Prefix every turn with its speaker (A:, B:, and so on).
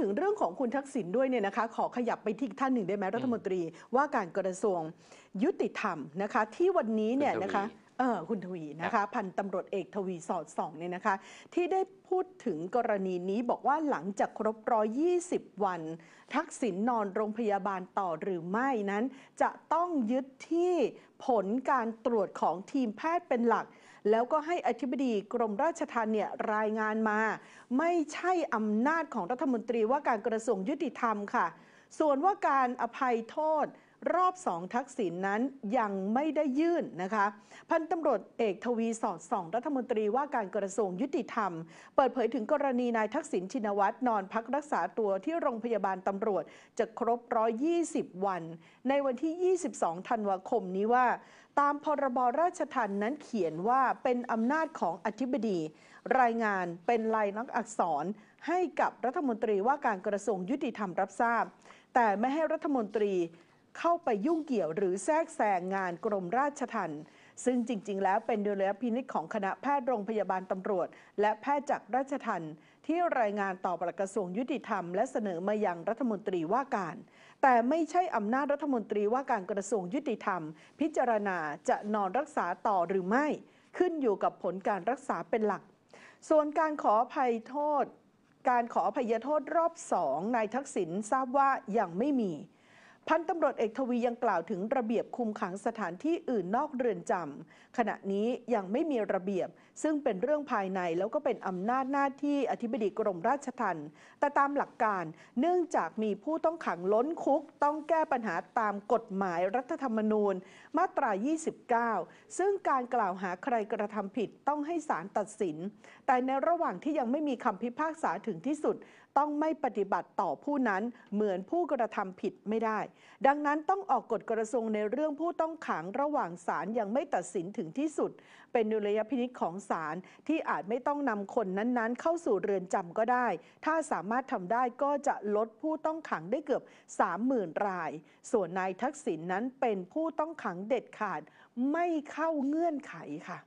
A: ถึงเรื่องของคุณทักษิณด้วยเนี่ยนะคะ ขอขยับไปที่ท่านหนึ่งได้ไหมรัฐมนตรี ว่าการกระทรวง ยุติธรรมนะคะ ที่วันนี้เนี่ยนะคะเออคุณทวีนะคะพันตำรวจเอกทวีสอดสองเนี่ยนะคะที่ได้พูดถึงกรณีนี้บอกว่าหลังจากครบร้อยยี่สิบวัน ทักษิณนอนโรงพยาบาลต่อหรือไม่นั้น จะต้องยึดที่ผลการตรวจของทีมแพทย์เป็นหลัก แล้วก็ให้อธิบดีกรมราชธรรมเนี่ยรายงานมา ไม่ใช่อำนาจของรัฐมนตรีว่าการกระทรวงยุติธรรมค่ะ ส่วนว่าการอภัยโทษรอบสองทักษิณนั้นยังไม่ได้ยื่นนะคะ พันตำรวจเอกทวีสอดส่องรัฐมนตรีว่าการกระทรวงยุติธรรมเปิดเผยถึงกรณีนายทักษิณชินวัตรนอนพักรักษาตัวที่โรงพยาบาลตำรวจจะครบ 120 วัน ในวันที่ 22 ธันวาคมนี้ว่า ตามพรบราชทัรมนั้นเขียนว่าเป็นอำนาจของอธิบดี รายงานเป็นลายลักษณ์อักษรให้กับรัฐมนตรีว่าการกระทรวงยุติธรรมรับทราบ แต่ไม่ให้รัฐมนตรีเข้าไปยุ่งเกี่ยวหรือแทรกแซงงานกรมราชทัณฑ์ ซึ่งจริง ๆ แล้วเป็นดุลยพินิจของคณะแพทย์โรงพยาบาลตำรวจ และแพทย์จากราชทัณฑ์ที่รายงานต่อประกระทรวงยุติธรรมและเสนอมายังรัฐมนตรีว่าการ แต่ไม่ใช่อำนาจรัฐมนตรีว่าการกระทรวงยุติธรรม พิจารณาจะนอนรักษาต่อหรือไม่ ขึ้นอยู่กับผลการรักษาเป็นหลัก ส่วนการขอภัยโทษ การขออภัยโทษรอบสองนายทักษิณทราบว่ายังไม่มีพันตำรวจเอกทวียังกล่าวถึงระเบียบคุมขังสถานที่อื่นนอกเรือนจำขณะนี้ยังไม่มีระเบียบ ซึ่งเป็นเรื่องภายในแล้วก็เป็นอำนาจหน้าที่อธิบดีกรมราชทัณฑ์แต่ตามหลักการเนื่องจากมีผู้ต้องขังล้นคุก ต้องแก้ปัญหาตามกฎหมายรัฐธรรมนูญ มาตรา 29 ซึ่งการกล่าวหาใครกระทำผิดต้องให้ศาลตัดสิน แต่ในระหว่างที่ยังไม่มีคำพิพากษาถึงที่สุด ต้องไม่ปฏิบัติต่อผู้นั้นเหมือนผู้กระทำผิดไม่ได้ดังนั้นต้องออกกฎกระทรวงในเรื่องผู้ต้องขังระหว่างศาลยังไม่ตัดสินถึงที่สุด เป็นนุลยพินิษของศาลที่อาจไม่ต้องนำคนนั้นๆ เข้าสู่เรือนจำก็ได้ ถ้าสามารถทำได้ก็จะลดผู้ต้องขังได้เกือบ 30,000รายส่วนนายทักษิณนนั้นเป็นผู้ต้องขังเด็ดขาดไม่เข้าเงื่อนไขค่ะ